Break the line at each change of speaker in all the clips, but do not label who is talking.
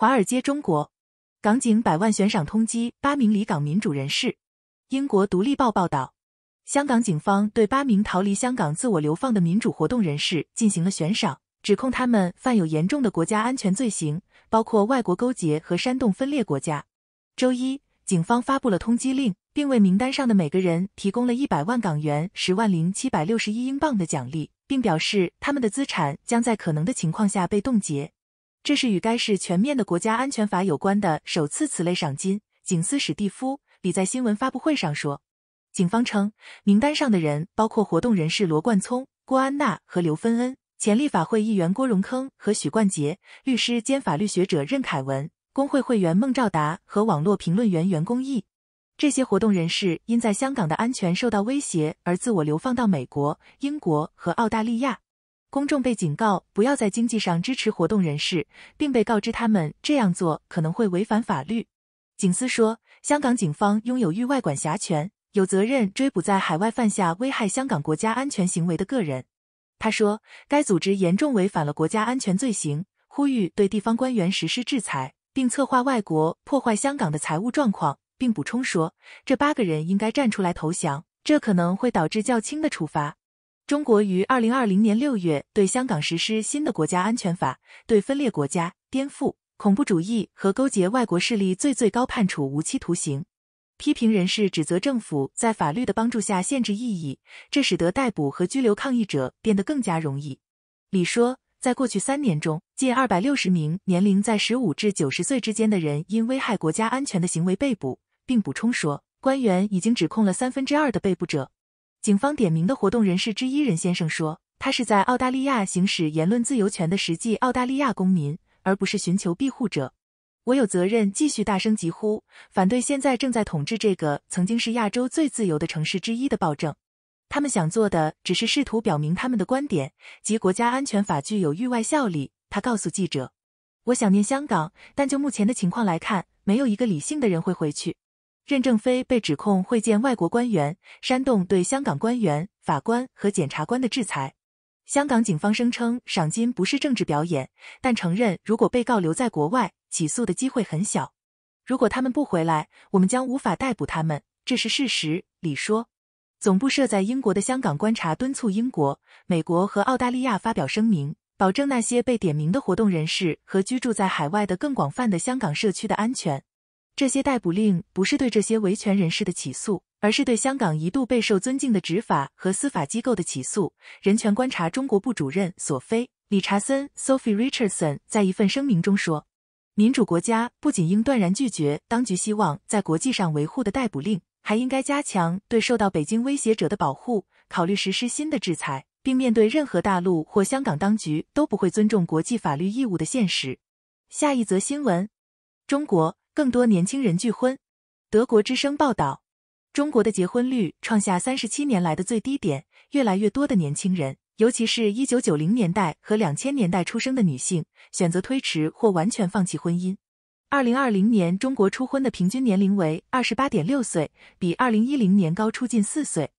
华尔街中国，港警百万悬赏通缉八名离港民主人士。英国《独立报》报道，香港警方对八名逃离香港、自我流放的民主活动人士进行了悬赏，指控他们犯有严重的国家安全罪行，包括外国勾结和煽动分裂国家。周一，警方发布了通缉令，并为名单上的每个人提供了一百万港元、十万零七百六十一英镑的奖励，并表示他们的资产将在可能的情况下被冻结。这是与该市全面的国家安全法有关的首次此类赏金。警司史蒂夫李在新闻发布会上说，警方称名单上的人包括活动人士罗冠聪、郭安娜和刘芬恩，前立法会议员郭荣铿和许冠杰，律师兼法律学者任凯文，工会会员孟兆达和网络评论员袁公义。这些活动人士因在香港的安全受到威胁而自我流放到美国、英国和澳大利亚。公众被警告不要在经济上支持活动人士，并被告知他们这样做可能会违反法律。警司说，香港警方拥有域外管辖权，有责任追捕在海外犯下危害香港国家安全行为的个人。他说，该组织严重违反了国家安全罪行，呼吁对地方官员实施制裁，并策划外国破坏香港的财务状况。并补充说，这八个人应该站出来投降，这可能会导致较轻的处罚。中国于二零二零年六月对香港实施新的国家安全法，对分裂国家、颠覆、恐怖主义和勾结外国势力罪最高判处无期徒刑。批评人士指责政府在法律的帮助下限制异议，这使得逮捕和拘留抗议者变得更加容易。李说，在过去三年中，近二百六十名年龄在十五至九十岁之间的人因危害国家安全的行为被捕，并补充说，官员已经指控了三分之二的被捕者。警方点名的活动人士之一任先生说，他是在澳大利亚行使言论自由权的实际澳大利亚公民，而不是寻求庇护者。我有责任继续大声疾呼，反对现在正在统治这个曾经是亚洲最自由的城市之一的暴政。他们想做的只是试图表明他们的观点及国家安全法具有域外效力。他告诉记者，我想念香港，但就目前的情况来看，没有一个理性的人会回去。任正非被指控会见外国官员，煽动对香港官员、法官和检察官的制裁。香港警方声称，赏金不是政治表演，但承认如果被告留在国外，起诉的机会很小。如果他们不回来，我们将无法逮捕他们，这是事实。李说，总部设在英国的香港观察敦促英国、美国和澳大利亚发表声明，保证那些被点名的活动人士和居住在海外的更广泛的香港社区的安全。这些逮捕令不是对这些维权人士的起诉，而是对香港一度备受尊敬的执法和司法机构的起诉。人权观察中国部主任索菲·理查森 （Sophie Richardson） 在一份声明中说：“民主国家不仅应断然拒绝当局希望在国际上维护的逮捕令，还应该加强对受到北京威胁者的保护，考虑实施新的制裁，并面对任何大陆或香港当局都不会尊重国际法律义务的现实。”下一则新闻，中国。更多年轻人拒婚。德国之声报道，中国的结婚率创下三十七年来的最低点。越来越多的年轻人，尤其是1990年代和2000年代出生的女性，选择推迟或完全放弃婚姻。2020年，中国初婚的平均年龄为28.6岁，比2010年高出近四岁。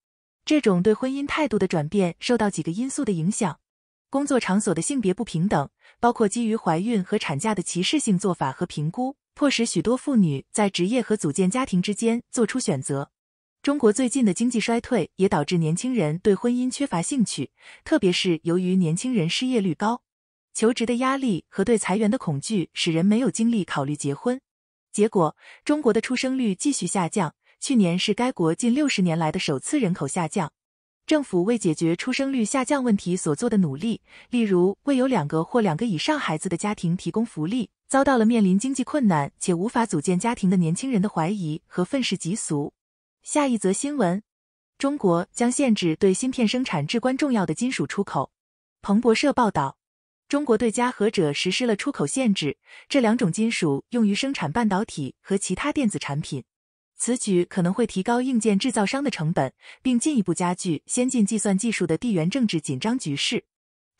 这种对婚姻态度的转变受到几个因素的影响：工作场所的性别不平等，包括基于怀孕和产假的歧视性做法和评估。迫使许多妇女在职业和组建家庭之间做出选择。中国最近的经济衰退也导致年轻人对婚姻缺乏兴趣，特别是由于年轻人失业率高，求职的压力和对裁员的恐惧使人没有精力考虑结婚。结果，中国的出生率继续下降，去年是该国近六十年来的首次人口下降。政府为解决出生率下降问题所做的努力，例如为有两个或两个以上孩子的家庭提供福利。遭到了面临经济困难且无法组建家庭的年轻人的怀疑和愤世嫉俗。下一则新闻：中国将限制对芯片生产至关重要的金属出口。彭博社报道，中国对镓和锗实施了出口限制，这两种金属用于生产半导体和其他电子产品。此举可能会提高硬件制造商的成本，并进一步加剧先进计算技术的地缘政治紧张局势。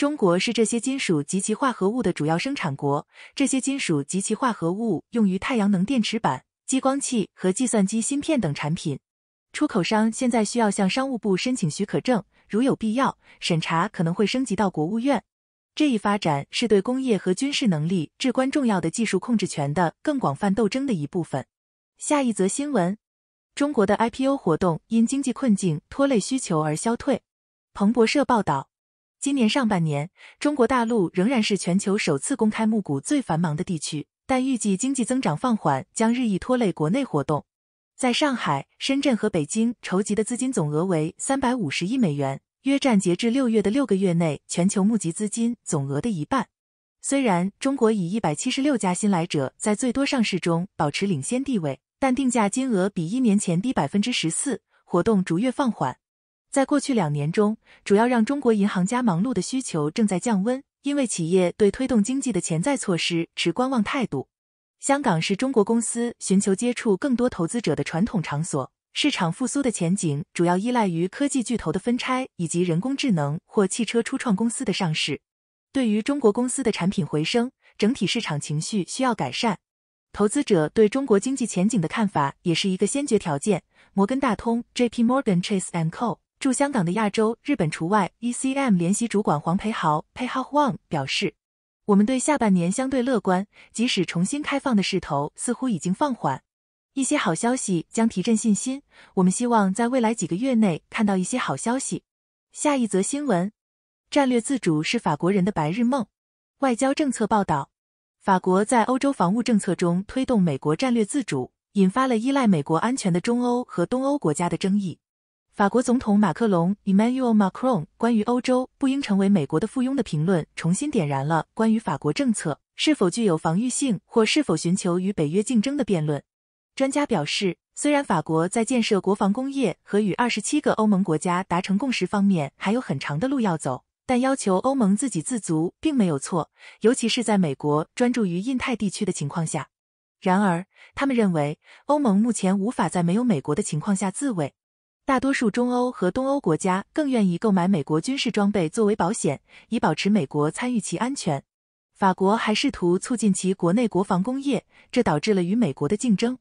中国是这些金属及其化合物的主要生产国。这些金属及其化合物用于太阳能电池板、激光器和计算机芯片等产品。出口商现在需要向商务部申请许可证，如有必要，审查可能会升级到国务院。这一发展是对工业和军事能力至关重要的技术控制权的更广泛斗争的一部分。下一则新闻：中国的 IPO 活动因经济困境拖累需求而消退。彭博社报道。今年上半年，中国大陆仍然是全球首次公开募股最繁忙的地区，但预计经济增长放缓将日益拖累国内活动。在上海、深圳和北京筹集的资金总额为三百五十亿美元，约占截至六月的六个月内全球募集资金总额的一半。虽然中国以一百七十六家新来者在最多上市中保持领先地位，但定价金额比一年前低百分之十四，活动逐月放缓。在过去两年中，主要让中国银行家忙碌的需求正在降温，因为企业对推动经济的潜在措施持观望态度。香港是中国公司寻求接触更多投资者的传统场所。市场复苏的前景主要依赖于科技巨头的分拆以及人工智能或汽车初创公司的上市。对于中国公司的产品回升，整体市场情绪需要改善，投资者对中国经济前景的看法也是一个先决条件。摩根大通 （J.P. Morgan Chase and Co.） 驻香港的亚洲、日本除外，ECM 联席主管黄培豪 p a y h o w u a n g 表示：“我们对下半年相对乐观，即使重新开放的势头似乎已经放缓。一些好消息将提振信心。我们希望在未来几个月内看到一些好消息。”下一则新闻：战略自主是法国人的白日梦。外交政策报道，法国在欧洲防务政策中推动美国战略自主，引发了依赖美国安全的中欧和东欧国家的争议。法国总统马克龙 Emmanuel Macron 关于欧洲不应成为美国的附庸的评论，重新点燃了关于法国政策是否具有防御性或是否寻求与北约竞争的辩论。专家表示，虽然法国在建设国防工业和与二十七个欧盟国家达成共识方面还有很长的路要走，但要求欧盟自给自足并没有错，尤其是在美国专注于印太地区的情况下。然而，他们认为欧盟目前无法在没有美国的情况下自卫。大多数中欧和东欧国家更愿意购买美国军事装备作为保险，以保持美国参与其安全。法国还试图促进其国内国防工业，这导致了与美国的竞争。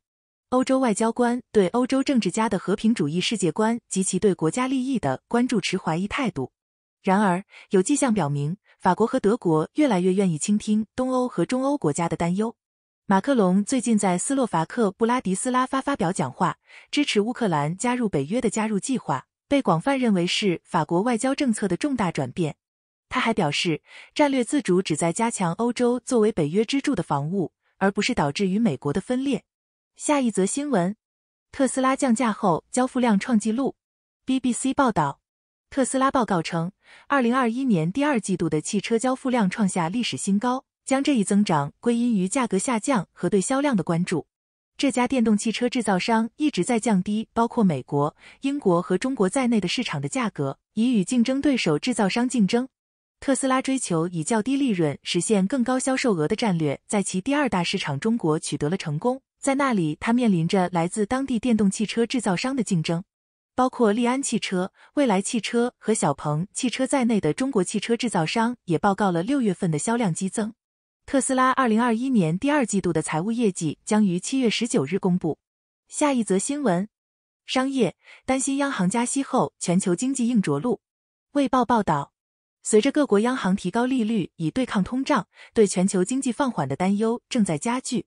欧洲外交官对欧洲政治家的和平主义世界观及其对国家利益的关注持怀疑态度。然而，有迹象表明，法国和德国越来越愿意倾听东欧和中欧国家的担忧。马克龙最近在斯洛伐克布拉迪斯拉发发表讲话，支持乌克兰加入北约的加入计划，被广泛认为是法国外交政策的重大转变。他还表示，战略自主旨在加强欧洲作为北约支柱的防务，而不是导致与美国的分裂。下一则新闻：特斯拉降价后交付量创纪录。BBC 报道，特斯拉报告称，二零二一年第二季度的汽车交付量创下历史新高。将这一增长归因于价格下降和对销量的关注。这家电动汽车制造商一直在降低包括美国、英国和中国在内的市场的价格，以与竞争对手制造商竞争。特斯拉追求以较低利润实现更高销售额的战略，在其第二大市场中国取得了成功。在那里，它面临着来自当地电动汽车制造商的竞争，包括利安汽车、蔚来汽车和小鹏汽车在内的中国汽车制造商也报告了六月份的销量激增。特斯拉二零二一年第二季度的财务业绩将于七月十九日公布。下一则新闻：商业担心央行加息后全球经济硬着陆。卫报报道，随着各国央行提高利率以对抗通胀，对全球经济放缓的担忧正在加剧。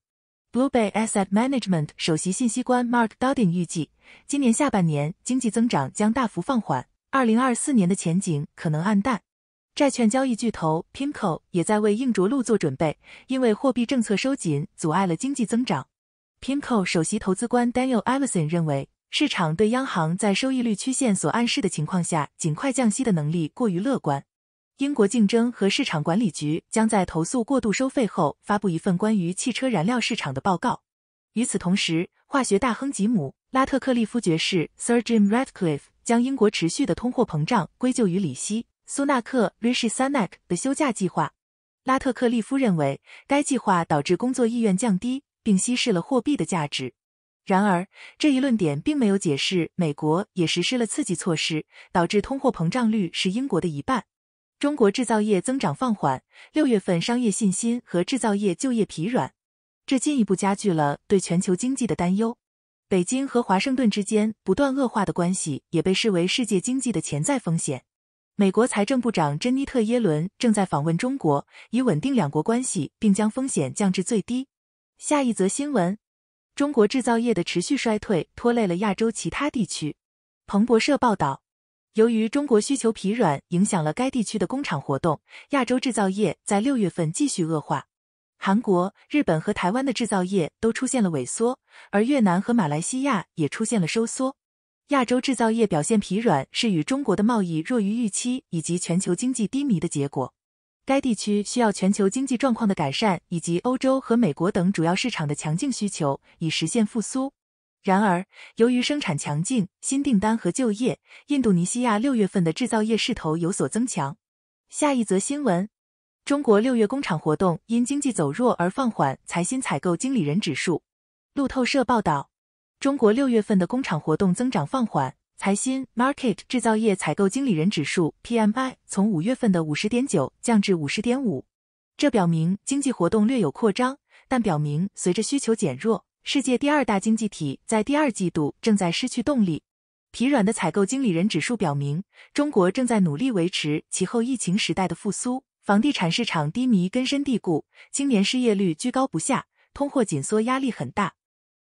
Blue Bay Asset Management 首席信息官 Mark Dodding 预计，今年下半年经济增长将大幅放缓，二零二四年的前景可能暗淡。债券交易巨头 Pinko 也在为硬着陆做准备，因为货币政策收紧阻碍了经济增长。Pinko 首席投资官 Daniel Ellison 认为，市场对央行在收益率曲线所暗示的情况下尽快降息的能力过于乐观。英国竞争和市场管理局将在投诉过度收费后发布一份关于汽车燃料市场的报告。与此同时，化学大亨吉姆·拉特克利夫爵士 Sir Jim Ratcliffe 将英国持续的通货膨胀归咎于李希苏纳克 （Rishi Sunak） 的休假计划，拉特克利夫认为该计划导致工作意愿降低，并稀释了货币的价值。然而，这一论点并没有解释美国也实施了刺激措施，导致通货膨胀率是英国的一半。中国制造业增长放缓，六月份商业信心和制造业就业疲软，这进一步加剧了对全球经济的担忧。北京和华盛顿之间不断恶化的关系也被视为世界经济的潜在风险。美国财政部长珍妮特·耶伦正在访问中国，以稳定两国关系并将风险降至最低。下一则新闻：中国制造业的持续衰退拖累了亚洲其他地区。彭博社报道，由于中国需求疲软，影响了该地区的工厂活动。亚洲制造业在六月份继续恶化，韩国、日本和台湾的制造业都出现了萎缩，而越南和马来西亚也出现了收缩。亚洲制造业表现疲软，是与中国的贸易弱于预期以及全球经济低迷的结果。该地区需要全球经济状况的改善以及欧洲和美国等主要市场的强劲需求，以实现复苏。然而，由于生产强劲、新订单和就业，印度尼西亚六月份的制造业势头有所增强。下一则新闻：中国六月工厂活动因经济走弱而放缓，财新采购经理人指数。路透社报道。中国六月份的工厂活动增长放缓，财新 Market 制造业采购经理人指数 PMI 从五月份的五十点九降至五十点五，这表明经济活动略有扩张，但表明随着需求减弱，世界第二大经济体在第二季度正在失去动力。疲软的采购经理人指数表明，中国正在努力维持其后疫情时代的复苏。房地产市场低迷根深蒂固，青年失业率居高不下，通货紧缩压力很大。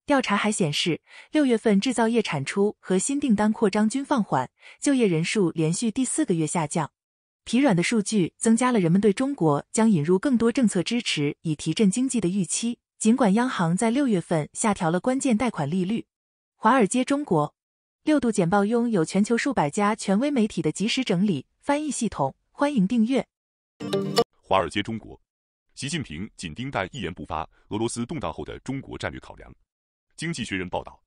调查还显示，六月份制造业产出和新订单扩张均放缓，就业人数连续第四个月下降。疲软的数据增加了人们对中国将引入更多政策支持以提振经济的预期，尽管央行在六月份下调了关键贷款利率。华尔街中国，六度简报拥有全球数百家权威媒体的及时整理翻译系统，欢迎订阅。
华尔街中国，习近平紧盯但一言不发，俄罗斯动荡后的中国战略考量。《经济学人》报道，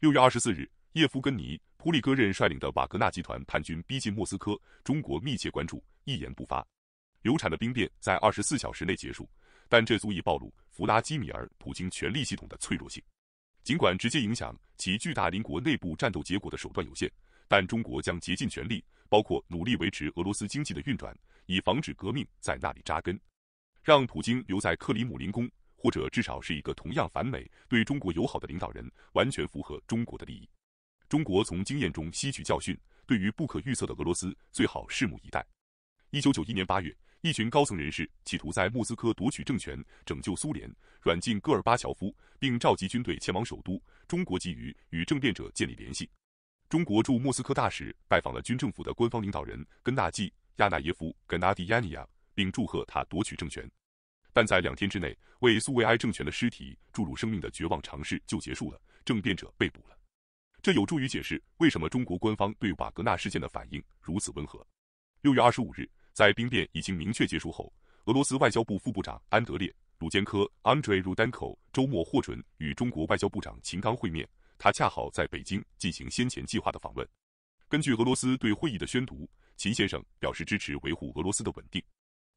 六月二十四日，叶夫根尼·普里戈任率领的瓦格纳集团叛军逼近莫斯科。中国密切关注，一言不发。流产的兵变在二十四小时内结束，但这足以暴露弗拉基米尔·普京权力系统的脆弱性。尽管直接影响其巨大邻国内部战斗结果的手段有限，但中国将竭尽全力，包括努力维持俄罗斯经济的运转，以防止革命在那里扎根，让普京留在克里姆林宫。或者至少是一个同样反美、对中国友好的领导人，完全符合中国的利益。中国从经验中吸取教训，对于不可预测的俄罗斯，最好拭目以待。一九九一年八月，一群高层人士企图在莫斯科夺取政权，拯救苏联，软禁戈尔巴乔夫，并召集军队前往首都。中国急于与政变者建立联系。中国驻莫斯科大使拜访了军政府的官方领导人根纳季·亚纳耶夫 （Gennady y a n a 并祝贺他夺取政权。但在两天之内，为苏维埃政权的尸体注入生命的绝望尝试就结束了。政变者被捕了，这有助于解释为什么中国官方对瓦格纳事件的反应如此温和。六月二十五日，在兵变已经明确结束后，俄罗斯外交部副部长安德烈·鲁坚科 （Andrei Rudenko） 周末获准与中国外交部长秦刚会面，他恰好在北京进行先前计划的访问。根据俄罗斯对会议的宣读，秦先生表示支持维护俄罗斯的稳定。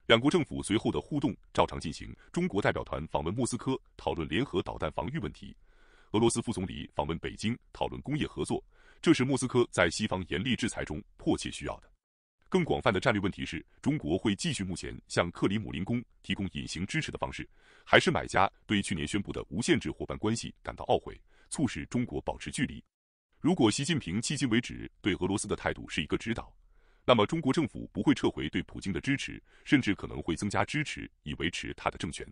两国政府随后的互动照常进行。中国代表团访问莫斯科，讨论联合导弹防御问题；俄罗斯副总理访问北京，讨论工业合作。这是莫斯科在西方严厉制裁中迫切需要的。更广泛的战略问题是：中国会继续目前向克里姆林宫提供隐形支持的方式，还是买家对去年宣布的无限制伙伴关系感到懊悔，促使中国保持距离？如果习近平迄今为止对俄罗斯的态度是一个指导。那么，中国政府不会撤回对普京的支持，甚至可能会增加支持以维持他的政权。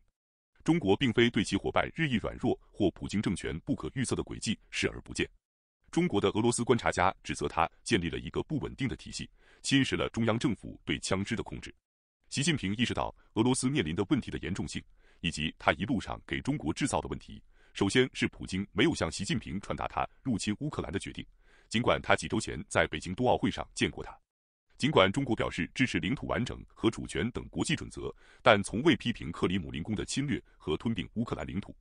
中国并非对其伙伴日益软弱或普京政权不可预测的轨迹视而不见。中国的俄罗斯观察家指责他建立了一个不稳定的体系，侵蚀了中央政府对枪支的控制。习近平意识到俄罗斯面临的问题的严重性，以及他一路上给中国制造的问题。首先是普京没有向习近平传达他入侵乌克兰的决定，尽管他几周前在北京冬奥会上见过他。尽管中国表示支持领土完整和主权等国际准则，但从未批评克里姆林宫的侵略和吞并乌克兰领土。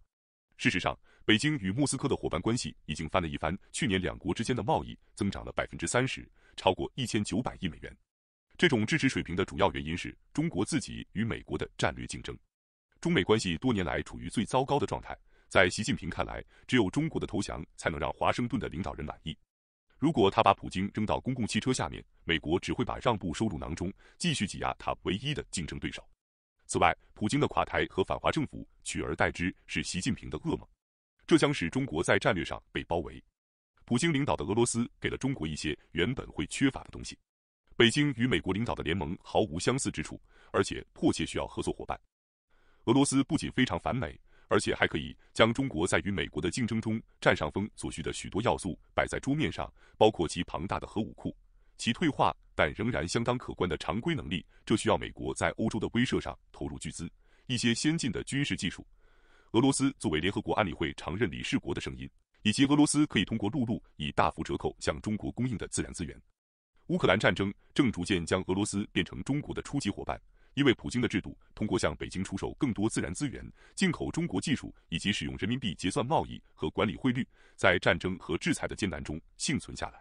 事实上，北京与莫斯科的伙伴关系已经翻了一番，去年两国之间的贸易增长了百分之三十，超过一千九百亿美元。这种支持水平的主要原因是中国自己与美国的战略竞争。中美关系多年来处于最糟糕的状态，在习近平看来，只有中国的投降才能让华盛顿的领导人满意。如果他把普京扔到公共汽车下面，美国只会把让步收入囊中，继续挤压他唯一的竞争对手。此外，普京的垮台和反华政府取而代之是习近平的噩梦，这将使中国在战略上被包围。普京领导的俄罗斯给了中国一些原本会缺乏的东西。北京与美国领导的联盟毫无相似之处，而且迫切需要合作伙伴。俄罗斯不仅非常反美。而且还可以将中国在与美国的竞争中占上风所需的许多要素摆在桌面上，包括其庞大的核武库、其退化但仍然相当可观的常规能力。这需要美国在欧洲的威慑上投入巨资，一些先进的军事技术，俄罗斯作为联合国安理会常任理事国的声音，以及俄罗斯可以通过陆路以大幅折扣向中国供应的自然资源。乌克兰战争正逐渐将俄罗斯变成中国的初级伙伴。因为普京的制度通过向北京出售更多自然资源、进口中国技术以及使用人民币结算贸易和管理汇率，在战争和制裁的艰难中幸存下来。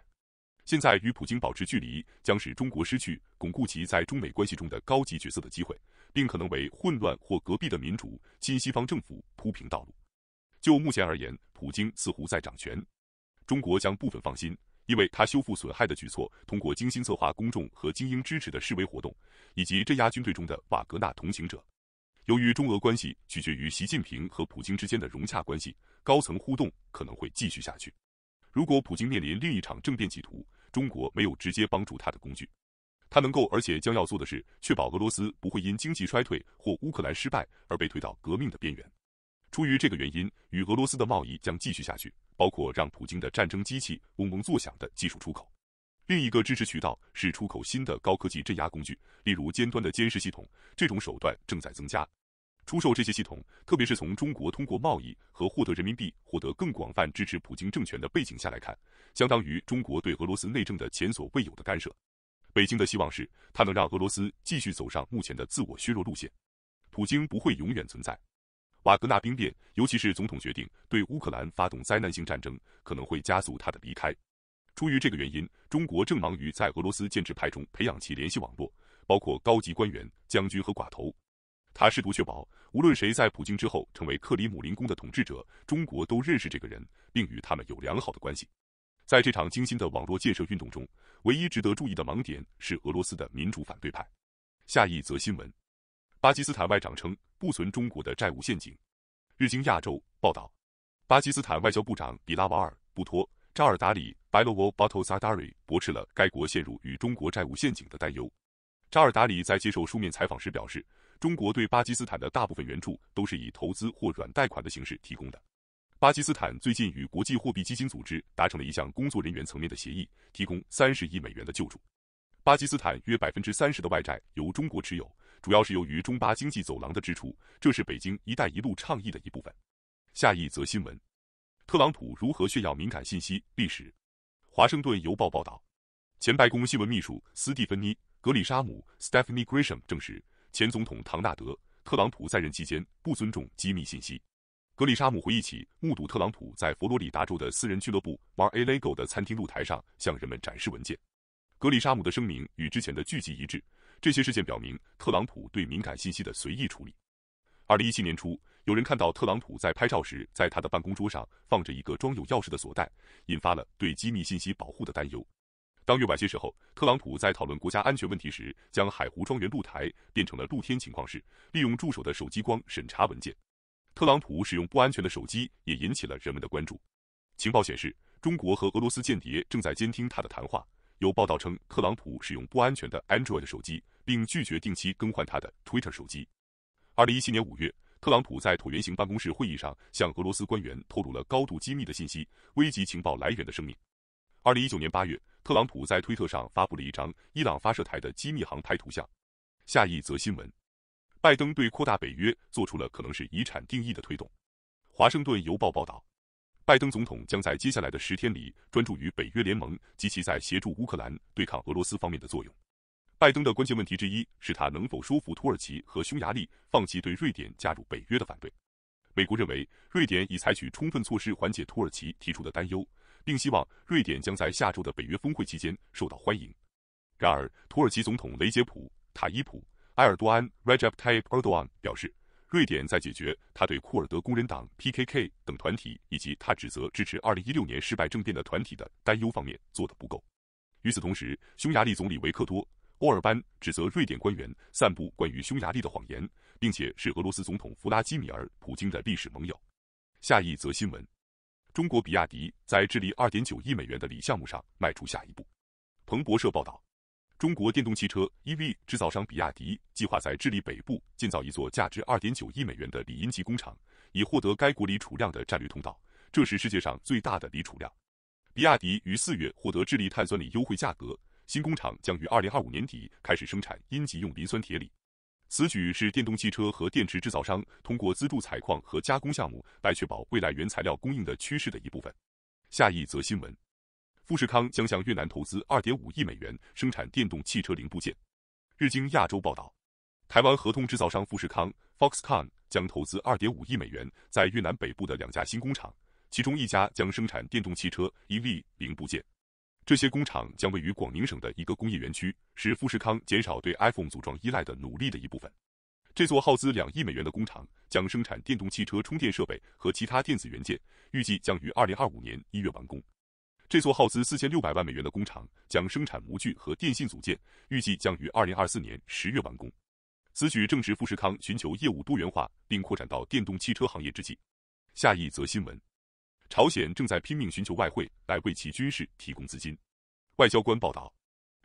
现在与普京保持距离将使中国失去巩固其在中美关系中的高级角色的机会，并可能为混乱或隔壁的民主新西方政府铺平道路。就目前而言，普京似乎在掌权，中国将部分放心。因为他修复损害的举措，通过精心策划公众和精英支持的示威活动，以及镇压军队中的瓦格纳同情者。由于中俄关系取决于习近平和普京之间的融洽关系，高层互动可能会继续下去。如果普京面临另一场政变企图，中国没有直接帮助他的工具。他能够而且将要做的是确保俄罗斯不会因经济衰退或乌克兰失败而被推到革命的边缘。出于这个原因，与俄罗斯的贸易将继续下去。包括让普京的战争机器嗡嗡作响的技术出口，另一个支持渠道是出口新的高科技镇压工具，例如尖端的监视系统。这种手段正在增加，出售这些系统，特别是从中国通过贸易和获得人民币获得更广泛支持普京政权的背景下来看，相当于中国对俄罗斯内政的前所未有的干涉。北京的希望是，它能让俄罗斯继续走上目前的自我削弱路线。普京不会永远存在。瓦格纳兵变，尤其是总统决定对乌克兰发动灾难性战争，可能会加速他的离开。出于这个原因，中国正忙于在俄罗斯建制派中培养其联系网络，包括高级官员、将军和寡头。他试图确保，无论谁在普京之后成为克里姆林宫的统治者，中国都认识这个人，并与他们有良好的关系。在这场精心的网络建设运动中，唯一值得注意的盲点是俄罗斯的民主反对派。下一则新闻：巴基斯坦外长称。不存中国的债务陷阱。日经亚洲报道，巴基斯坦外交部长比拉瓦尔·布托·扎尔达里 （Bilawal b h t t o Zardari） 驳斥了该国陷入与中国债务陷阱的担忧。扎尔达里在接受书面采访时表示，中国对巴基斯坦的大部分援助都是以投资或软贷款的形式提供的。巴基斯坦最近与国际货币基金组织达成了一项工作人员层面的协议，提供三十亿美元的救助。巴基斯坦约百分之三十的外债由中国持有。主要是由于中巴经济走廊的支出，这是北京“一带一路”倡议的一部分。下一则新闻：特朗普如何炫耀敏感信息？历史，《华盛顿邮报》报道，前白宫新闻秘书斯蒂芬妮·格里沙姆 （Stephanie Grisham） 证实，前总统唐纳德·特朗普在任期间不尊重机密信息。格里沙姆回忆起目睹特朗普在佛罗里达州的私人俱乐部玩《LEGO》的餐厅露台上向人们展示文件。格里沙姆的声明与之前的聚集一致。这些事件表明，特朗普对敏感信息的随意处理。二零一七年初，有人看到特朗普在拍照时，在他的办公桌上放着一个装有钥匙的锁带，引发了对机密信息保护的担忧。当月晚些时候，特朗普在讨论国家安全问题时，将海湖庄园露台变成了露天情况室，利用助手的手机光审查文件。特朗普使用不安全的手机也引起了人们的关注。情报显示，中国和俄罗斯间谍正在监听他的谈话。有报道称，特朗普使用不安全的 Android 手机。并拒绝定期更换他的 Twitter 手机。二零一七年五月，特朗普在椭圆形办公室会议上向俄罗斯官员透露了高度机密的信息，危及情报来源的生命。二零一九年八月，特朗普在推特上发布了一张伊朗发射台的机密航拍图像。下一则新闻，拜登对扩大北约做出了可能是遗产定义的推动。华盛顿邮报报道，拜登总统将在接下来的十天里专注于北约联盟及其在协助乌克兰对抗俄罗斯方面的作用。拜登的关键问题之一是他能否说服土耳其和匈牙利放弃对瑞典加入北约的反对。美国认为瑞典已采取充分措施缓解土耳其提出的担忧，并希望瑞典将在下周的北约峰会期间受到欢迎。然而，土耳其总统雷杰普·塔伊普·埃尔多安 （Recep Tayyip Erdogan） 表示，瑞典在解决他对库尔德工人党 （PKK） 等团体以及他指责支持2016年失败政变的团体的担忧方面做得不够。与此同时，匈牙利总理维克多。欧尔班指责瑞典官员散布关于匈牙利的谎言，并且是俄罗斯总统弗拉基米尔·普京的历史盟友。下一则新闻：中国比亚迪在智利二点九亿美元的锂项目上迈出下一步。彭博社报道，中国电动汽车 EV 制造商比亚迪计划在智利北部建造一座价值二点九亿美元的锂阴极工厂，以获得该国锂储量的战略通道。这是世界上最大的锂储量。比亚迪于四月获得智利碳酸锂优惠价格。新工厂将于二零二五年底开始生产阴极用磷酸铁锂。此举是电动汽车和电池制造商通过资助采矿和加工项目来确保未来原材料供应的趋势的一部分。下一则新闻：富士康将向越南投资二点五亿美元生产电动汽车零部件。日经亚洲报道，台湾合同制造商富士康 （Foxconn） 将投资二点五亿美元，在越南北部的两家新工厂，其中一家将生产电动汽车 （EV） 零部件。这些工厂将位于广宁省的一个工业园区，是富士康减少对 iPhone 组装依赖的努力的一部分。这座耗资两亿美元的工厂将生产电动汽车充电设备和其他电子元件，预计将于二零二五年一月完工。这座耗资四千六百万美元的工厂将生产模具和电信组件，预计将于二零二四年十月完工。此举证实富士康寻求业务多元化并扩展到电动汽车行业之际。下一则新闻。朝鲜正在拼命寻求外汇来为其军事提供资金。外交官报道，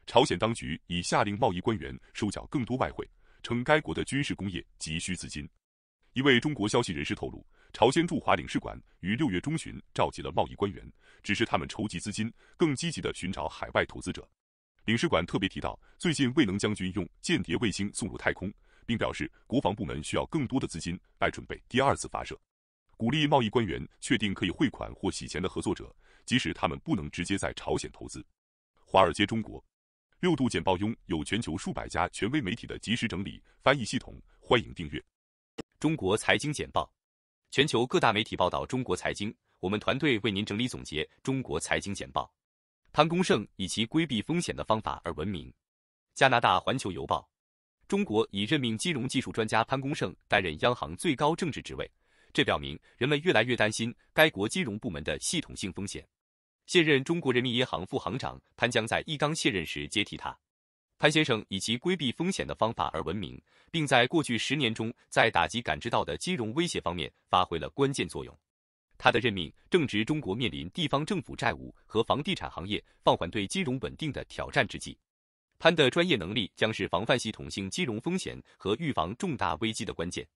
朝鲜当局已下令贸易官员收缴更多外汇，称该国的军事工业急需资金。一位中国消息人士透露，朝鲜驻华领事馆于六月中旬召集了贸易官员，指示他们筹集资金，更积极地寻找海外投资者。领事馆特别提到，最近未能将军用间谍卫星送入太空，并表示国防部门需要更多的资金来准备第二次发射。鼓励贸易官员确定可以汇款或洗钱的合作者，即使他们不能直接在朝鲜投资。华尔街中国六度简报拥有全球数百家权威媒体的及时整理、翻译系统，欢迎订阅《中国财经简报》。全球各大媒体报
道中国财经，我们团队为您整理总结《中国财经简报》。潘功胜以其规避风险的方法而闻名。加拿大《环球邮报》：中国已任命金融技术专家潘功胜担任央行最高政治职位。这表明人们越来越担心该国金融部门的系统性风险。现任中国人民银行副行长潘江在一刚卸任时接替他。潘先生以其规避风险的方法而闻名，并在过去十年中在打击感知到的金融威胁方面发挥了关键作用。他的任命正值中国面临地方政府债务和房地产行业放缓对金融稳定的挑战之际。潘的专业能力将是防范系统性金融风险和预防重大危机的关键。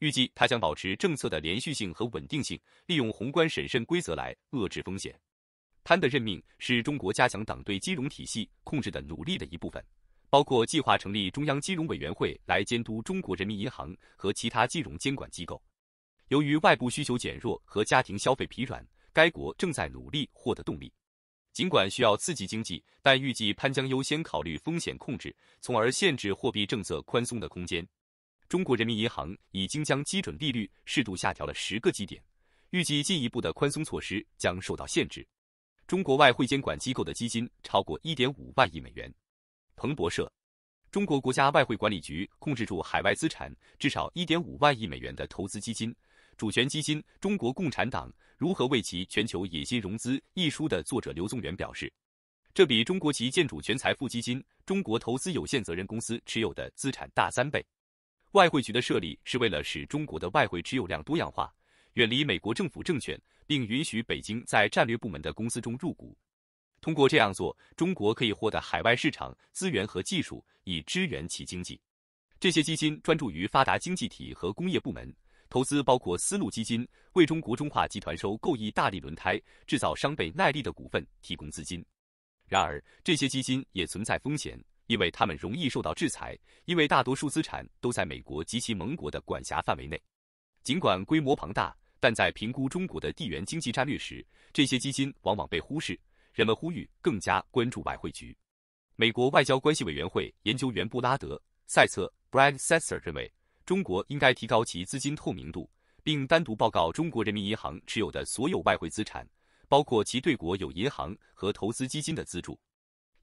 预计它将保持政策的连续性和稳定性，利用宏观审慎规则来遏制风险。潘的任命是中国加强党对金融体系控制的努力的一部分，包括计划成立中央金融委员会来监督中国人民银行和其他金融监管机构。由于外部需求减弱和家庭消费疲软，该国正在努力获得动力。尽管需要刺激经济，但预计潘将优先考虑风险控制，从而限制货币政策宽松的空间。中国人民银行已经将基准利率适度下调了十个基点，预计进一步的宽松措施将受到限制。中国外汇监管机构的基金超过一点五万亿美元。彭博社，中国国家外汇管理局控制住海外资产至少一点五万亿美元的投资基金、主权基金。中国共产党如何为其全球野心融资？一书的作者刘宗元表示，这比中国旗建主权财富基金中国投资有限责任公司持有的资产大三倍。外汇局的设立是为了使中国的外汇持有量多样化，远离美国政府证券，并允许北京在战略部门的公司中入股。通过这样做，中国可以获得海外市场资源和技术，以支援其经济。这些基金专注于发达经济体和工业部门，投资包括丝路基金，为中国中化集团收购意大利轮胎制造商贝耐力的股份提供资金。然而，这些基金也存在风险。因为他们容易受到制裁，因为大多数资产都在美国及其盟国的管辖范围内。尽管规模庞大，但在评估中国的地缘经济战略时，这些基金往往被忽视。人们呼吁更加关注外汇局。美国外交关系委员会研究员布拉德·塞特 b r a d Sasser） 认为，中国应该提高其资金透明度，并单独报告中国人民银行持有的所有外汇资产，包括其对国有银行和投资基金的资助。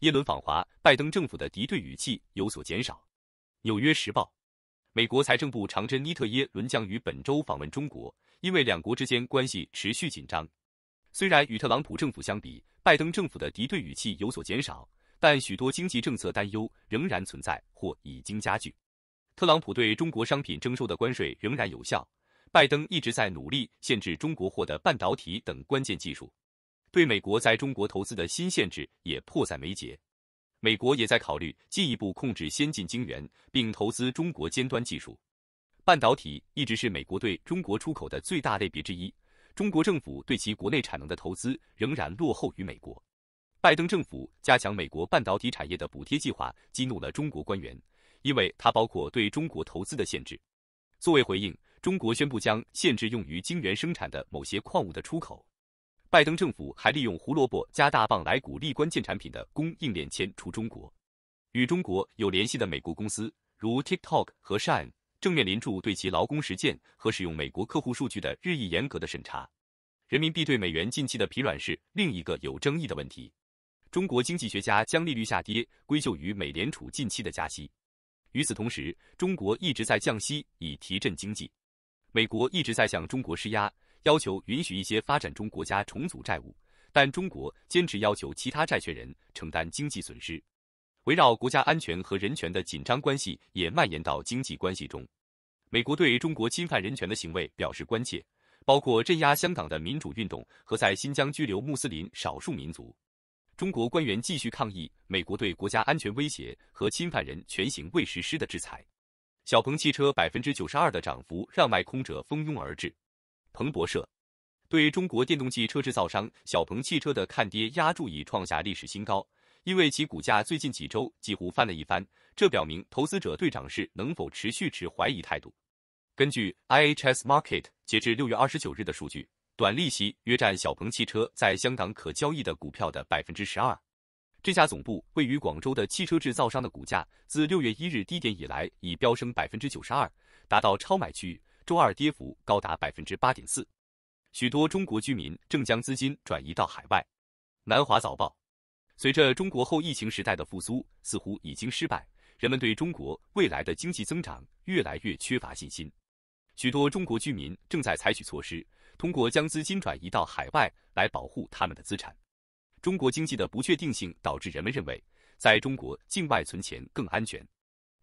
耶伦访华，拜登政府的敌对语气有所减少。《纽约时报》：美国财政部长珍妮特·耶伦将于本周访问中国，因为两国之间关系持续紧张。虽然与特朗普政府相比，拜登政府的敌对语气有所减少，但许多经济政策担忧仍然存在或已经加剧。特朗普对中国商品征收的关税仍然有效，拜登一直在努力限制中国获得半导体等关键技术。对美国在中国投资的新限制也迫在眉睫，美国也在考虑进一步控制先进晶圆，并投资中国尖端技术。半导体一直是美国对中国出口的最大类别之一，中国政府对其国内产能的投资仍然落后于美国。拜登政府加强美国半导体产业的补贴计划激怒了中国官员，因为它包括对中国投资的限制。作为回应，中国宣布将限制用于晶圆生产的某些矿物的出口。拜登政府还利用胡萝卜加大棒来鼓励关键产品的供应链迁出中国。与中国有联系的美国公司，如 TikTok 和 Shine，正面临住对其劳工实践和使用美国客户数据的日益严格的审查。人民币对美元近期的疲软是另一个有争议的问题。中国经济学家将利率下跌归咎于美联储近期的加息。与此同时，中国一直在降息以提振经济，美国一直在向中国施压。要求允许一些发展中国家重组债务，但中国坚持要求其他债权人承担经济损失。围绕国家安全和人权的紧张关系也蔓延到经济关系中。美国对中国侵犯人权的行为表示关切，包括镇压香港的民主运动和在新疆拘留穆斯林少数民族。中国官员继续抗议美国对国家安全威胁和侵犯人权行为实施的制裁。小鹏汽车百分之九十二的涨幅让卖空者蜂拥而至。彭博社对中国电动汽车制造商小鹏汽车的看跌压注已创下历史新高，因为其股价最近几周几乎翻了一番，这表明投资者对涨势能否持续持怀疑态度。根据 IHS Market 截至六月二十九日的数据，短利息约占小鹏汽车在香港可交易的股票的百分之十二。这家总部位于广州的汽车制造商的股价自六月一日低点以来已飙升百分之九十二，达到超买区域。周二跌幅高达百分之八点四，许多中国居民正将资金转移到海外。南华早报，随着中国后疫情时代的复苏似乎已经失败，人们对中国未来的经济增长越来越缺乏信心。许多中国居民正在采取措施，通过将资金转移到海外来保护他们的资产。中国经济的不确定性导致人们认为在中国境外存钱更安全。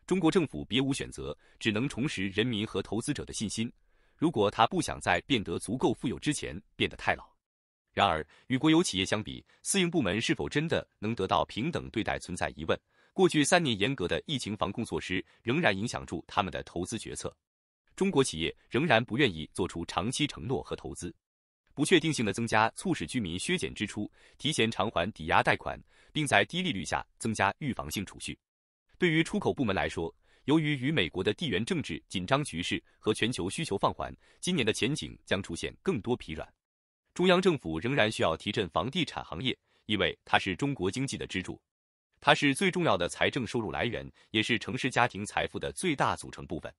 中国政府别无选择，只能重拾人民和投资者的信心。如果他不想在变得足够富有之前变得太老，然而与国有企业相比，私营部门是否真的能得到平等对待存在疑问。过去三年严格的疫情防控措施仍然影响住他们的投资决策。中国企业仍然不愿意做出长期承诺和投资。不确定性的增加促使居民削减支出，提前偿还抵押贷款，并在低利率下增加预防性储蓄。对于出口部门来说，由于与美国的地缘政治紧张局势和全球需求放缓，今年的前景将出现更多疲软。中央政府仍然需要提振房地产行业，因为它是中国经济的支柱，它是最重要的财政收入来源，也是城市家庭财富的最大组成部分。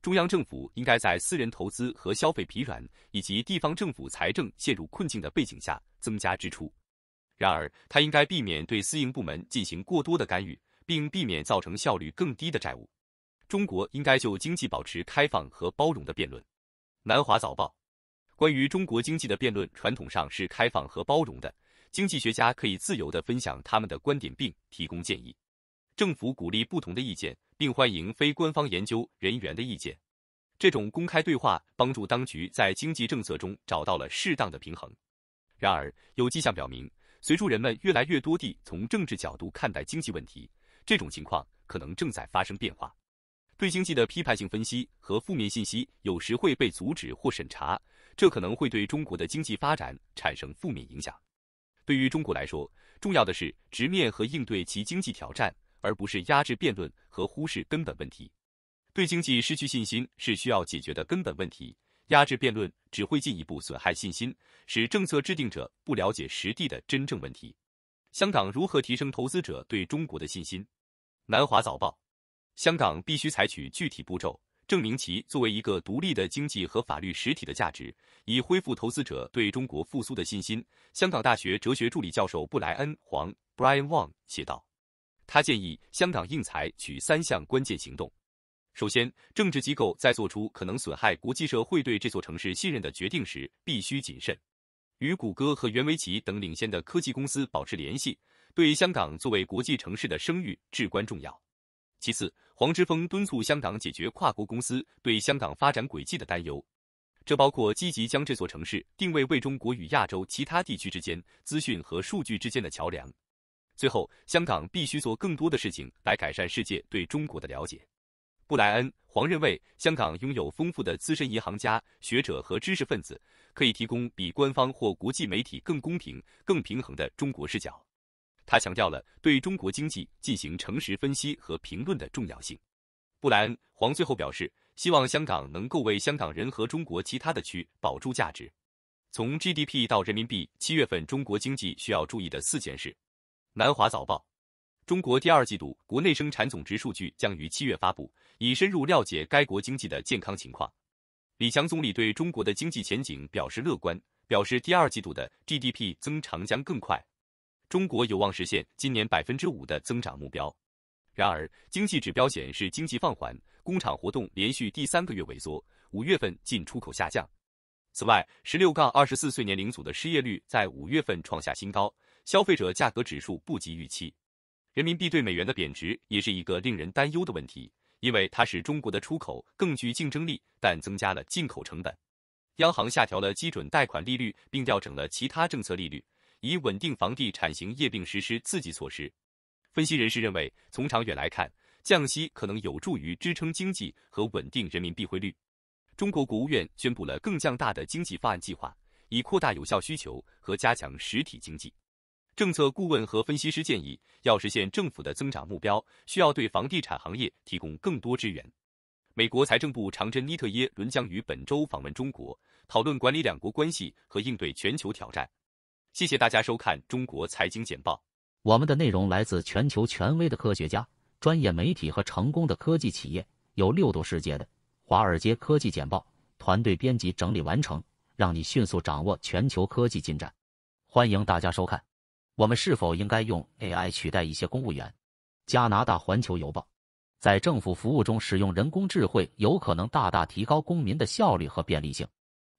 中央政府应该在私人投资和消费疲软以及地方政府财政陷入困境的背景下增加支出，然而，它应该避免对私营部门进行过多的干预。并避免造成效率更低的债务。中国应该就经济保持开放和包容的辩论。南华早报，关于中国经济的辩论传统上是开放和包容的，经济学家可以自由地分享他们的观点并提供建议。政府鼓励不同的意见，并欢迎非官方研究人员的意见。这种公开对话帮助当局在经济政策中找到了适当的平衡。然而，有迹象表明，随着人们越来越多地从政治角度看待经济问题。这种情况可能正在发生变化。对经济的批判性分析和负面信息有时会被阻止或审查，这可能会对中国的经济发展产生负面影响。对于中国来说，重要的是直面和应对其经济挑战，而不是压制辩论和忽视根本问题。对经济失去信心是需要解决的根本问题。压制辩论只会进一步损害信心，使政策制定者不了解实地的真正问题。香港如何提升投资者对中国的信心？南华早报，香港必须采取具体步骤，证明其作为一个独立的经济和法律实体的价值，以恢复投资者对中国复苏的信心。香港大学哲学助理教授布莱恩黄 （Brian Wong） 写道，他建议香港应采取三项关键行动：首先，政治机构在做出可能损害国际社会对这座城市信任的决定时必须谨慎；与谷歌和袁维奇等领先的科技公司保持联系。对香港作为国际城市的声誉至关重要。其次，黄之锋敦促香港解决跨国公司对香港发展轨迹的担忧，这包括积极将这座城市定位为中国与亚洲其他地区之间资讯和数据之间的桥梁。最后，香港必须做更多的事情来改善世界对中国的了解。布莱恩·黄认为，香港拥有丰富的资深银行家、学者和知识分子，可以提供比官方或国际媒体更公平、更平衡的中国视角。他强调了对中国经济进行诚实分析和评论的重要性。布莱恩·黄最后表示，希望香港能够为香港人和中国其他的区保住价值。从 GDP 到人民币，七月份中国经济需要注意的四件事。南华早报：中国第二季度国内生产总值数据将于七月发布，以深入了解该国经济的健康情况。李强总理对中国的经济前景表示乐观，表示第二季度的 GDP 增长将更快。中国有望实现今年百分之五的增长目标，然而经济指标显示经济放缓，工厂活动连续第三个月萎缩，五月份进出口下降。此外，十六杠二十四岁年龄组的失业率在五月份创下新高，消费者价格指数不及预期，人民币对美元的贬值也是一个令人担忧的问题，因为它使中国的出口更具竞争力，但增加了进口成本。央行下调了基准贷款利率，并调整了其他政策利率。以稳定房地产行业并实施刺激措施。分析人士认为，从长远来看，降息可能有助于支撑经济和稳定人民币汇率。中国国务院宣布了更强大的经济方案计划，以扩大有效需求和加强实体经济。政策顾问和分析师建议，要实现政府的增长目标，需要对房地产行业提供更多支援。美国财政部长珍妮特·耶伦将于本周访问中国，讨论管理两国关系和应对全球挑战。谢谢大家收看《中国财经简报》。
我们的内容来自全球权威的科学家、专业媒体和成功的科技企业，有六度世界的《华尔街科技简报》团队编辑整理完成，让你迅速掌握全球科技进展。欢迎大家收看。我们是否应该用 AI 取代一些公务员？加拿大《环球邮报》在政府服务中使用人工智慧有可能大大提高公民的效率和便利性，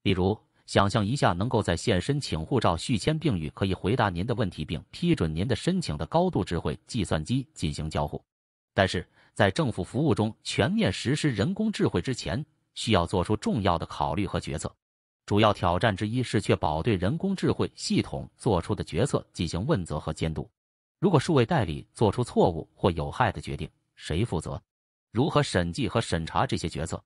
例如。想象一下，能够在线申请护照续签，并与可以回答您的问题并批准您的申请的高度智慧计算机进行交互。但是在政府服务中全面实施人工智慧之前，需要做出重要的考虑和决策。主要挑战之一是确保对人工智慧系统做出的决策进行问责和监督。如果数位代理做出错误或有害的决定，谁负责？如何审计和审查这些决策？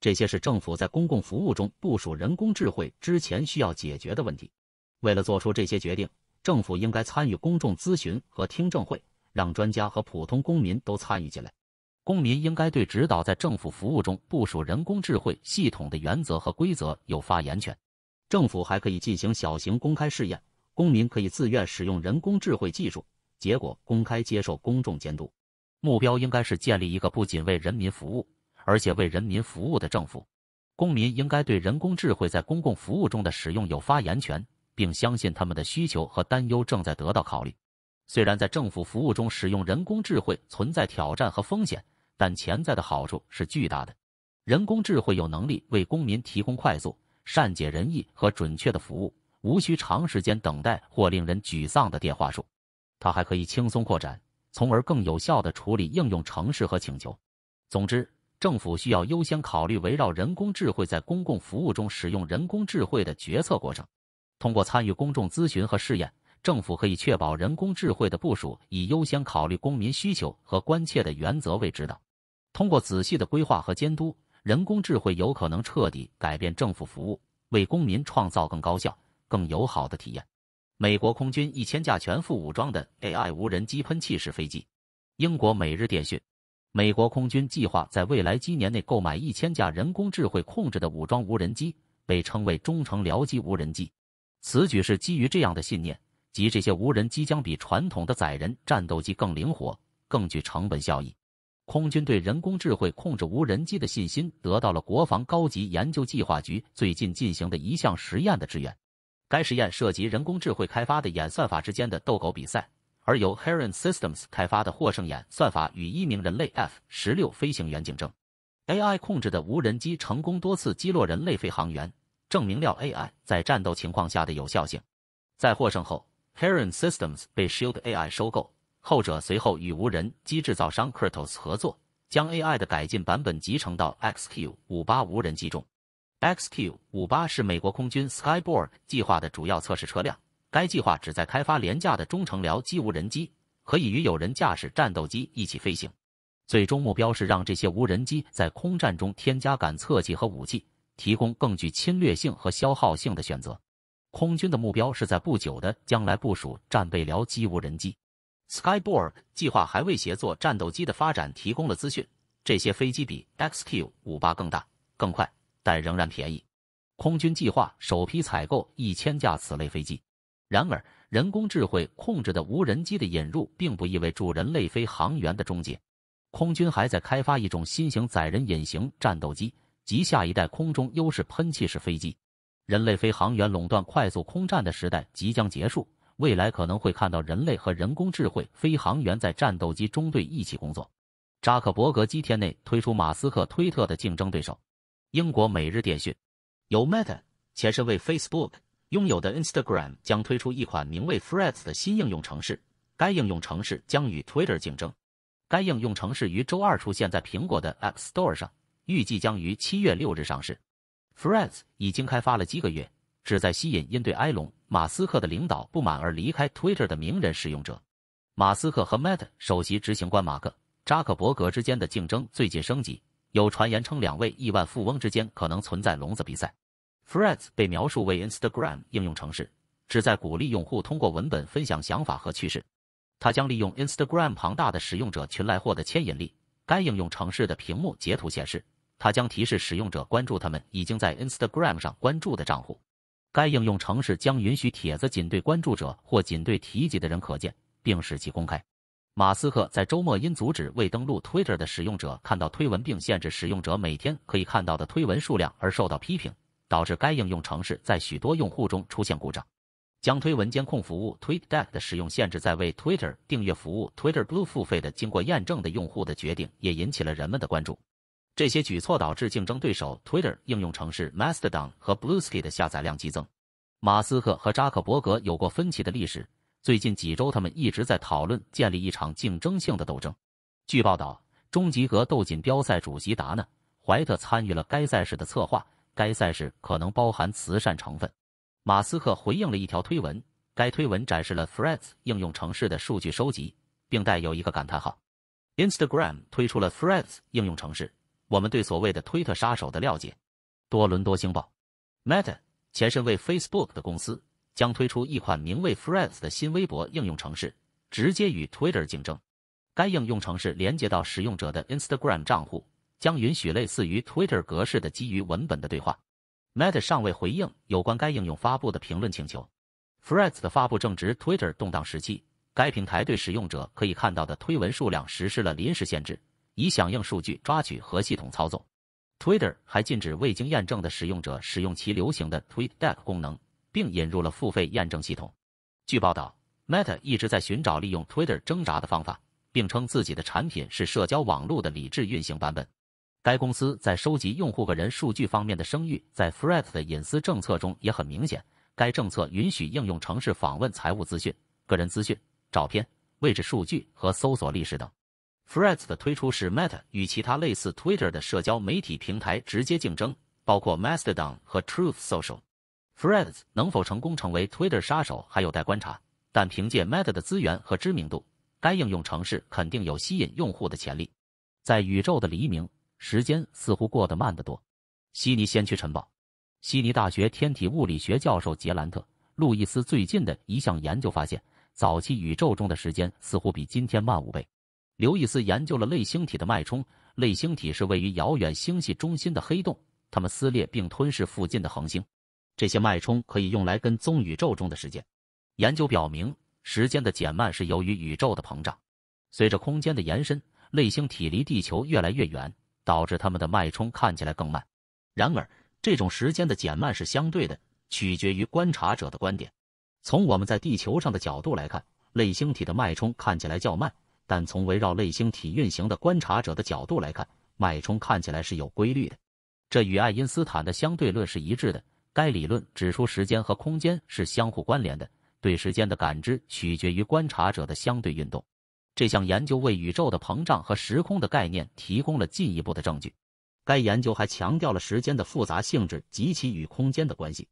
这些是政府在公共服务中部署人工智慧之前需要解决的问题。为了做出这些决定，政府应该参与公众咨询和听证会，让专家和普通公民都参与进来。公民应该对指导在政府服务中部署人工智慧系统的原则和规则有发言权。政府还可以进行小型公开试验，公民可以自愿使用人工智慧技术，结果公开接受公众监督。目标应该是建立一个不仅为人民服务。而且为人民服务的政府，公民应该对人工智慧在公共服务中的使用有发言权，并相信他们的需求和担忧正在得到考虑。虽然在政府服务中使用人工智慧存在挑战和风险，但潜在的好处是巨大的。人工智慧有能力为公民提供快速、善解人意和准确的服务，无需长时间等待或令人沮丧的电话术。它还可以轻松扩展，从而更有效地处理应用程式和请求。总之。政府需要优先考虑围绕人工智慧在公共服务中使用人工智慧的决策过程。通过参与公众咨询和试验，政府可以确保人工智慧的部署以优先考虑公民需求和关切的原则为指导。通过仔细的规划和监督，人工智能有可能彻底改变政府服务，为公民创造更高效、更友好的体验。美国空军一千架全副武装的 AI 无人机喷气式飞机。英国每日电讯。美国空军计划在未来几年内购买一千架人工智慧控制的武装无人机，被称为“忠诚僚机”无人机。此举是基于这样的信念，即这些无人机将比传统的载人战斗机更灵活、更具成本效益。空军对人工智慧控制无人机的信心得到了国防高级研究计划局最近进行的一项实验的支援。该实验涉及人工智慧开发的演算法之间的斗狗比赛。而由 Heron Systems 开发的“获胜眼”算法与一名人类 F-16 飞行员竞争，AI 控制的无人机成功多次击落人类飞行员，证明了 AI 在战斗情况下的有效性。在获胜后，Heron Systems 被 Shield AI 收购，后者随后与无人机制造商 Kratos 合作，将 AI 的改进版本集成到 XQ-58 无人机中。XQ-58 是美国空军 Skyborg 计划的主要测试车辆。该计划旨在开发廉价的中程僚机无人机，可以与有人驾驶战斗机一起飞行。最终目标是让这些无人机在空战中添加感测器和武器，提供更具侵略性和消耗性的选择。空军的目标是在不久的将来部署战备僚机无人机。Skyborg 计划还为协作战斗机的发展提供了资讯。这些飞机比 XQ-58 更大、更快，但仍然便宜。空军计划首批采购一千架此类飞机。然而，人工智慧控制的无人机的引入并不意味助人类飞行员的终结。空军还在开发一种新型载人隐形战斗机及下一代空中优势喷气式飞机。人类飞行员垄断快速空战的时代即将结束，未来可能会看到人类和人工智慧飞行员在战斗机中队一起工作。扎克伯格几天内推出马斯克推特的竞争对手。英国每日电讯，由 Meta（ 前身为 Facebook）。拥有的 Instagram 将推出一款名为 f r e a d s 的新应用程式，该应用程式将与 Twitter 竞争。该应用程式于周二出现在苹果的 App Store 上，预计将于七月六日上市。f r e d s 已经开发了几个月，旨在吸引因对埃隆·马斯克的领导不满而离开 Twitter 的名人使用者。马斯克和 Meta 首席执行官马克·扎克伯格之间的竞争最近升级，有传言称两位亿万富翁之间可能存在“笼子比赛”。Fratz 被描述为 Instagram 应用城市，旨在鼓励用户通过文本分享想法和趋势。他将利用 Instagram 庞大的使用者群来获得牵引力。该应用城市的屏幕截图显示，它将提示使用者关注他们已经在 Instagram 上关注的账户。该应用城市将允许帖子仅对关注者或仅对提及的人可见，并使其公开。马斯克在周末因阻止未登录 Twitter 的使用者看到推文，并限制使用者每天可以看到的推文数量而受到批评。导致该应用程式在许多用户中出现故障。将推文监控服务 TweetDeck 的使用限制在为 Twitter 订阅服务 Twitter Blue 付费的经过验证的用户的决定也引起了人们的关注。这些举措导致竞争对手 Twitter 应用程式 Mastodon 和 Bluesky 的下载量激增。马斯克和扎克伯格有过分歧的历史，最近几周他们一直在讨论建立一场竞争性的斗争。据报道，终极格斗锦标赛主席达纳·怀特参与了该赛事的策划。该赛事可能包含慈善成分。马斯克回应了一条推文，该推文展示了 f r e a d s 应用城市的数据收集，并带有一个感叹号。Instagram 推出了 f r e a d s 应用城市，我们对所谓的“推特杀手”的了解。多伦多星报，Meta 前身为 Facebook 的公司将推出一款名为 f r e a d s 的新微博应用程式，直接与 Twitter 竞争。该应用程式连接到使用者的 Instagram 账户。将允许类似于 Twitter 格式的基于文本的对话。Meta 尚未回应有关该应用发布的评论请求。f r e a s 的发布正值 Twitter 动荡时期，该平台对使用者可以看到的推文数量实施了临时限制，以响应数据抓取和系统操作。Twitter 还禁止未经验证的使用者使用其流行的 TweetDeck 功能，并引入了付费验证系统。据报道，Meta 一直在寻找利用 Twitter 挣扎的方法，并称自己的产品是社交网络的理智运行版本。该公司在收集用户个人数据方面的声誉，在 Frat 的隐私政策中也很明显。该政策允许应用程式访问财务资讯、个人资讯、照片、位置数据和搜索历史等。Frat 的推出使 Meta 与其他类似 Twitter 的社交媒体平台直接竞争，包括 Mastodon 和 Truth Social。Frat 能否成功成为 Twitter 杀手还有待观察，但凭借 Meta 的资源和知名度，该应用程式肯定有吸引用户的潜力。在宇宙的黎明。时间似乎过得慢得多。悉尼先驱晨报，悉尼大学天体物理学教授杰兰特·路易斯最近的一项研究发现，早期宇宙中的时间似乎比今天慢五倍。刘易斯研究了类星体的脉冲，类星体是位于遥远星系中心的黑洞，它们撕裂并吞噬附近的恒星。这些脉冲可以用来跟踪宇宙中的时间。研究表明，时间的减慢是由于宇宙的膨胀，随着空间的延伸，类星体离地球越来越远。导致它们的脉冲看起来更慢。然而，这种时间的减慢是相对的，取决于观察者的观点。从我们在地球上的角度来看，类星体的脉冲看起来较慢，但从围绕类星体运行的观察者的角度来看，脉冲看起来是有规律的。这与爱因斯坦的相对论是一致的。该理论指出，时间和空间是相互关联的，对时间的感知取决于观察者的相对运动。这项研究为宇宙的膨胀和时空的概念提供了进一步的证据。该研究还强调了时间的复杂性质及其与空间的关系。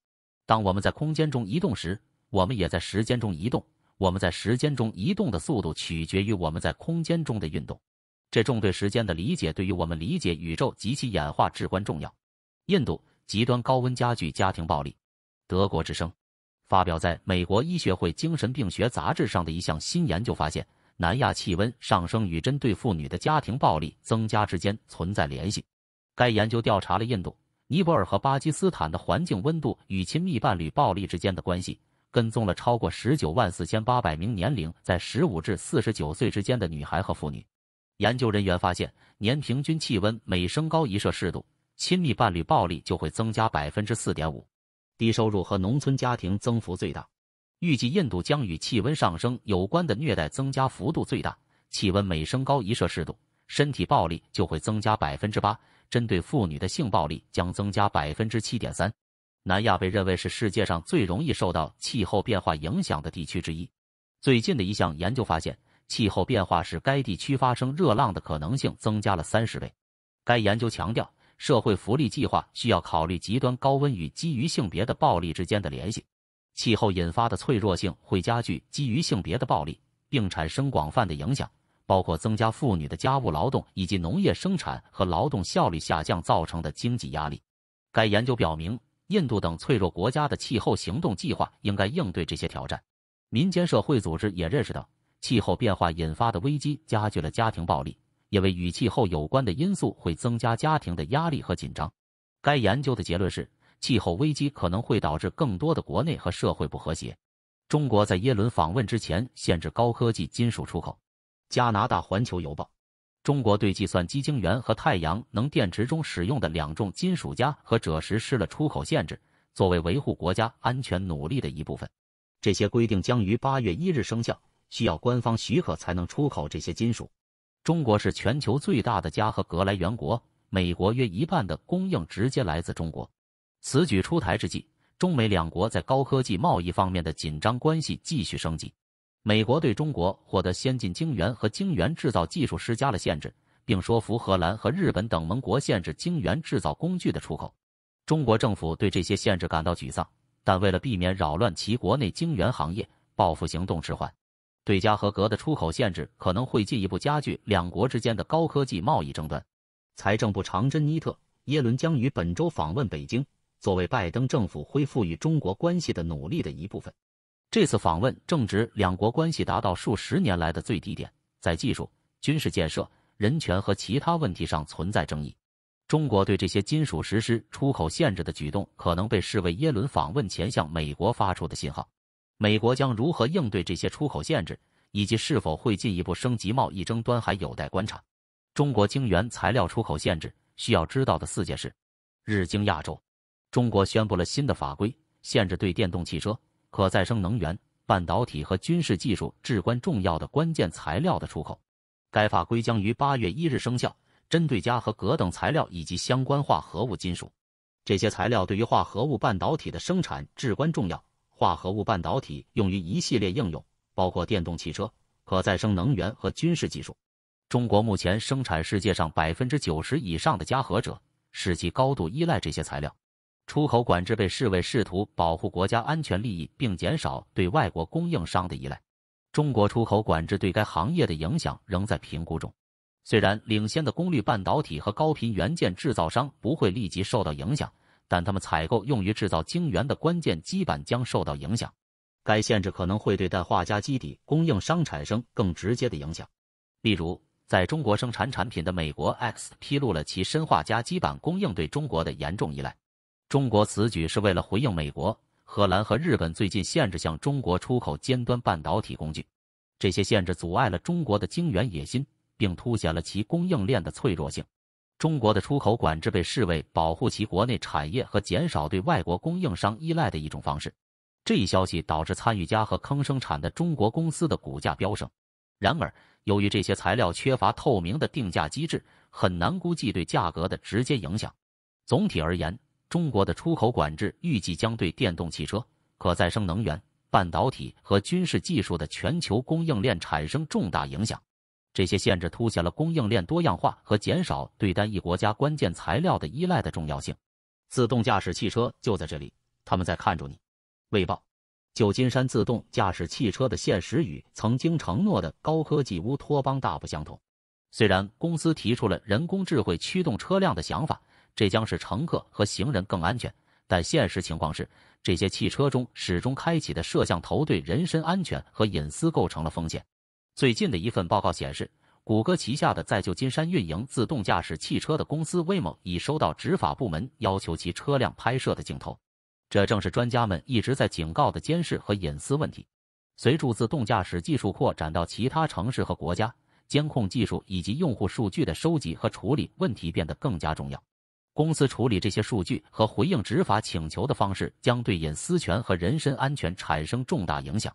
当我们在空间中移动时，我们也在时间中移动。我们在时间中移动的速度取决于我们在空间中的运动。这种对时间的理解对于我们理解宇宙及其演化至关重要。印度极端高温加剧家庭暴力。德国之声发表在美国医学会精神病学杂志上的一项新研究发现。南亚气温上升与针对妇女的家庭暴力增加之间存在联系。该研究调查了印度、尼泊尔和巴基斯坦的环境温度与亲密伴侣暴力之间的关系，跟踪了超过十九万四千八百名年龄在十五至四十九岁之间的女孩和妇女。研究人员发现，年平均气温每升高一摄氏度，亲密伴侣暴力就会增加百分之四点五。低收入和农村家庭增幅最大。预计印度将与气温上升有关的虐待增加幅度最大，气温每升高一摄氏度，身体暴力就会增加百分之八，针对妇女的性暴力将增加百分之七点三。南亚被认为是世界上最容易受到气候变化影响的地区之一。最近的一项研究发现，气候变化使该地区发生热浪的可能性增加了三十倍。该研究强调，社会福利计划需要考虑极端高温与基于性别的暴力之间的联系。气候引发的脆弱性会加剧基于性别的暴力，并产生广泛的影响，包括增加妇女的家务劳动以及农业生产和劳动效率下降造成的经济压力。该研究表明，印度等脆弱国家的气候行动计划应该应对这些挑战。民间社会组织也认识到，气候变化引发的危机加剧了家庭暴力，因为与气候有关的因素会增加家庭的压力和紧张。该研究的结论是。气候危机可能会导致更多的国内和社会不和谐。中国在耶伦访问之前限制高科技金属出口。加拿大《环球邮报》：中国对计算机晶圆和太阳能电池中使用的两种金属镓和锗实施了出口限制，作为维护国家安全努力的一部分。这些规定将于八月一日生效，需要官方许可才能出口这些金属。中国是全球最大的镓和镉来源国，美国约一半的供应直接来自中国。此举出台之际，中美两国在高科技贸易方面的紧张关系继续升级。美国对中国获得先进晶圆和晶圆制造技术施加了限制，并说服荷兰和日本等盟国限制晶圆制造工具的出口。中国政府对这些限制感到沮丧，但为了避免扰乱其国内晶圆行业，报复行动迟缓。对加和格的出口限制可能会进一步加剧两国之间的高科技贸易争端。财政部长珍妮特·耶伦将于本周访问北京。作为拜登政府恢复与中国关系的努力的一部分，这次访问正值两国关系达到数十年来的最低点，在技术、军事建设、人权和其他问题上存在争议。中国对这些金属实施出口限制的举动，可能被视为耶伦访问前向美国发出的信号。美国将如何应对这些出口限制，以及是否会进一步升级贸易争端，还有待观察。中国晶圆材料出口限制需要知道的四件事，日经亚洲。中国宣布了新的法规，限制对电动汽车、可再生能源、半导体和军事技术至关重要的关键材料的出口。该法规将于八月一日生效，针对镓和镉等材料以及相关化合物金属。这些材料对于化合物半导体的生产至关重要。化合物半导体用于一系列应用，包括电动汽车、可再生能源和军事技术。中国目前生产世界上百分之九十以上的镓和锗，使其高度依赖这些材料。出口管制被视为试图保护国家安全利益，并减少对外国供应商的依赖。中国出口管制对该行业的影响仍在评估中。虽然领先的功率半导体和高频元件制造商不会立即受到影响，但他们采购用于制造晶圆的关键基板将受到影响。该限制可能会对氮化镓基底供应商产生更直接的影响。例如，在中国生产产品的美国 X 披露了其砷化镓基板供应对中国的严重依赖。中国此举是为了回应美国、荷兰和日本最近限制向中国出口尖端半导体工具。这些限制阻碍了中国的晶圆野心，并凸显了其供应链的脆弱性。中国的出口管制被视为保护其国内产业和减少对外国供应商依赖的一种方式。这一消息导致参与加和坑生产的中国公司的股价飙升。然而，由于这些材料缺乏透明的定价机制，很难估计对价格的直接影响。总体而言，中国的出口管制预计将对电动汽车、可再生能源、半导体和军事技术的全球供应链产生重大影响。这些限制凸显了供应链多样化和减少对单一国家关键材料的依赖的重要性。自动驾驶汽车就在这里，他们在看住你。未报，旧金山自动驾驶汽车的现实与曾经承诺的高科技乌托邦大不相同。虽然公司提出了人工智慧驱动车辆的想法。这将使乘客和行人更安全，但现实情况是，这些汽车中始终开启的摄像头对人身安全和隐私构成了风险。最近的一份报告显示，谷歌旗下的在旧金山运营自动驾驶汽车的公司威猛已收到执法部门要求其车辆拍摄的镜头。这正是专家们一直在警告的监视和隐私问题。随着自动驾驶技术扩展到其他城市和国家，监控技术以及用户数据的收集和处理问题变得更加重要。公司处理这些数据和回应执法请求的方式将对隐私权和人身安全产生重大影响。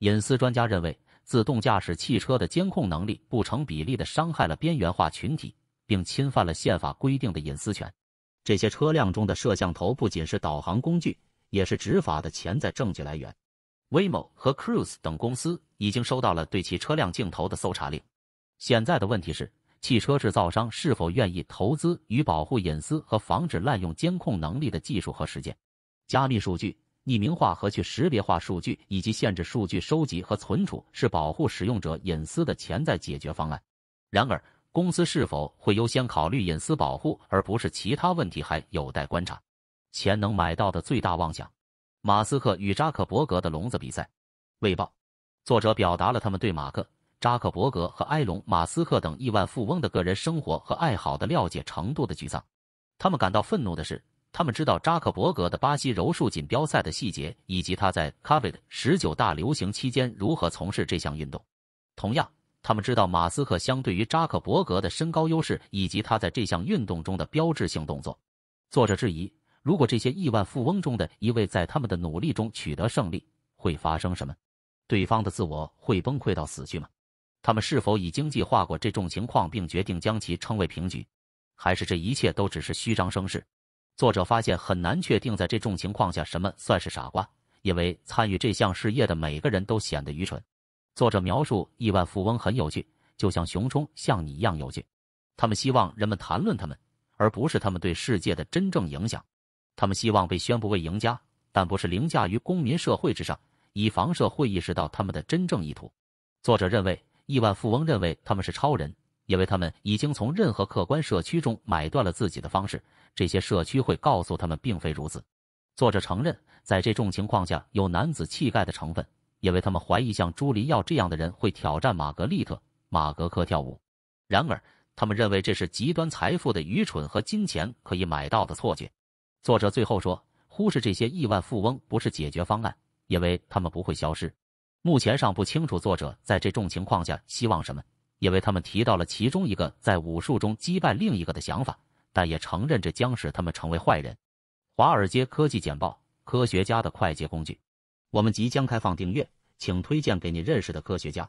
隐私专家认为，自动驾驶汽车的监控能力不成比例地伤害了边缘化群体，并侵犯了宪法规定的隐私权。这些车辆中的摄像头不仅是导航工具，也是执法的潜在证据来源。Waymo 和 Cruise 等公司已经收到了对其车辆镜头的搜查令。现在的问题是。汽车制造商是否愿意投资与保护隐私和防止滥用监控能力的技术和实践？加密数据、匿名化和去识别化数据，以及限制数据收集和存储，是保护使用者隐私的潜在解决方案。然而，公司是否会优先考虑隐私保护而不是其他问题，还有待观察。钱能买到的最大妄想：马斯克与扎克伯格的“笼子”比赛。未报。作者表达了他们对马克。扎克伯格和埃隆·马斯克等亿万富翁的个人生活和爱好的了解程度的沮丧，他们感到愤怒的是，他们知道扎克伯格的巴西柔术锦标赛的细节，以及他在 COVID 十九大流行期间如何从事这项运动。同样，他们知道马斯克相对于扎克伯格的身高优势，以及他在这项运动中的标志性动作。作者质疑：如果这些亿万富翁中的一位在他们的努力中取得胜利，会发生什么？对方的自我会崩溃到死去吗？他们是否已经计划过这种情况，并决定将其称为平局，还是这一切都只是虚张声势？作者发现很难确定在这种情况下什么算是傻瓜，因为参与这项事业的每个人都显得愚蠢。作者描述亿万富翁很有趣，就像熊冲像你一样有趣。他们希望人们谈论他们，而不是他们对世界的真正影响。他们希望被宣布为赢家，但不是凌驾于公民社会之上，以防社会意识到他们的真正意图。作者认为。亿万富翁认为他们是超人，因为他们已经从任何客观社区中买断了自己的方式。这些社区会告诉他们并非如此。作者承认，在这种情况下有男子气概的成分，因为他们怀疑像朱莉娅这样的人会挑战玛格丽特·马格克跳舞。然而，他们认为这是极端财富的愚蠢和金钱可以买到的错觉。作者最后说，忽视这些亿万富翁不是解决方案，因为他们不会消失。目前尚不清楚作者在这种情况下希望什么，因为他们提到了其中一个在武术中击败另一个的想法，但也承认这将使他们成为坏人。《华尔街科技简报》科学家的快捷工具，我们即将开放订阅，请推荐给你认识的科学家。